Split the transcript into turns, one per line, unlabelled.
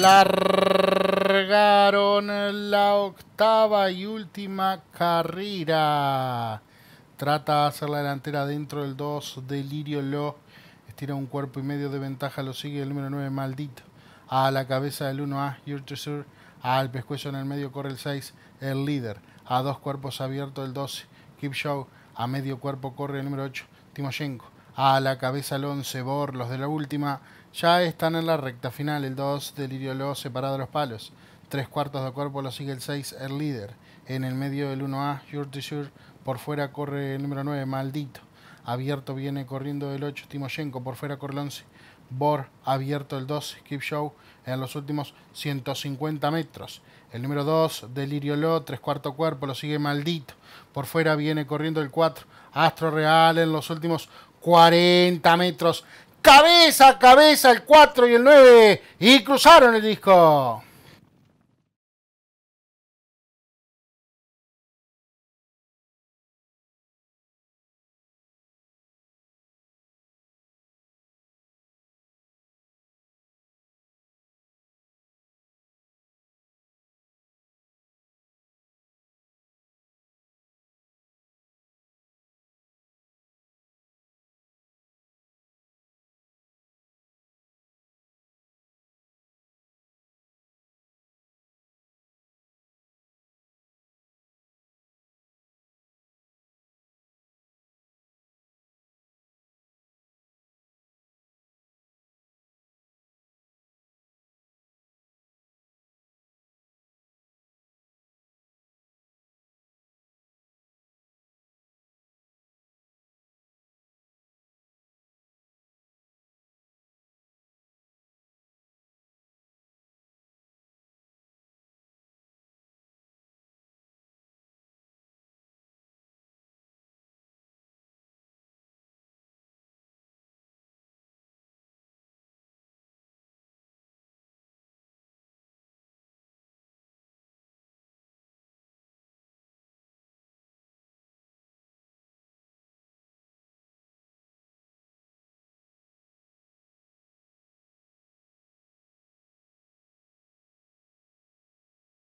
largaron la octava y última carrera. Trata de hacer la delantera dentro del 2. Delirio lo estira un cuerpo y medio de ventaja. Lo sigue el número 9, maldito. A la cabeza del 1A, Your Al pescuezo en el medio corre el 6, el líder. A dos cuerpos abiertos el 12, Keep Show. A medio cuerpo corre el número 8, Timoshenko a la cabeza el 11, Bor, los de la última. Ya están en la recta final. El 2, Delirio Lo separado de los palos. Tres cuartos de cuerpo lo sigue el 6, el líder. En el medio el 1A, Your Por fuera corre el número 9, Maldito. Abierto viene corriendo el 8, Timoshenko. Por fuera corre el 11. Bor abierto el 2, Skip Show en los últimos 150 metros. El número 2, Delirio Lo, 3 cuarto cuerpo, lo sigue maldito. Por fuera viene corriendo el 4, Astro Real en los últimos 40 metros. Cabeza a cabeza el 4 y el 9
y cruzaron el disco.